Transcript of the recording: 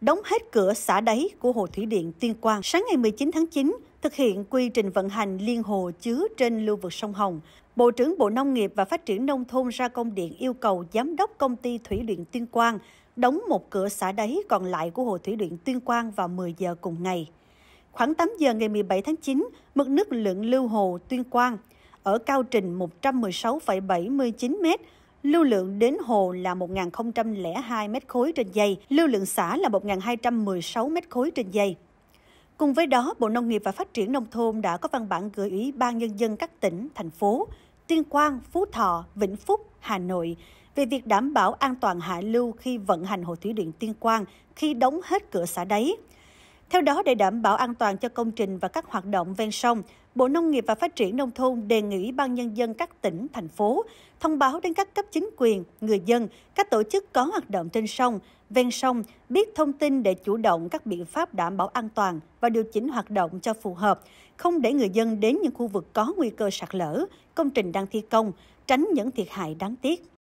đóng hết cửa xả đáy của Hồ Thủy Điện Tuyên Quang. Sáng ngày 19 tháng 9, thực hiện quy trình vận hành liên hồ chứa trên lưu vực sông Hồng, Bộ trưởng Bộ Nông nghiệp và Phát triển Nông thôn ra công điện yêu cầu Giám đốc Công ty Thủy điện Tuyên Quang đóng một cửa xả đáy còn lại của Hồ Thủy điện Tuyên Quang vào 10 giờ cùng ngày. Khoảng 8 giờ ngày 17 tháng 9, mực nước lượng lưu hồ Tuyên Quang ở cao trình 116,79 mét lưu lượng đến hồ là 1.002 m khối trên giây, lưu lượng xả là 1.216 m khối trên giây. Cùng với đó, Bộ Nông nghiệp và Phát triển Nông thôn đã có văn bản gửi Ủy ban Nhân dân các tỉnh, thành phố, Tuyên Quang, Phú Thọ, Vĩnh Phúc, Hà Nội về việc đảm bảo an toàn hạ lưu khi vận hành hồ thủy điện Tuyên Quang khi đóng hết cửa xả đáy. Theo đó, để đảm bảo an toàn cho công trình và các hoạt động ven sông, Bộ Nông nghiệp và Phát triển Nông thôn đề nghị Ban Nhân dân các tỉnh, thành phố thông báo đến các cấp chính quyền, người dân, các tổ chức có hoạt động trên sông, ven sông biết thông tin để chủ động các biện pháp đảm bảo an toàn và điều chỉnh hoạt động cho phù hợp, không để người dân đến những khu vực có nguy cơ sạt lở, công trình đang thi công, tránh những thiệt hại đáng tiếc.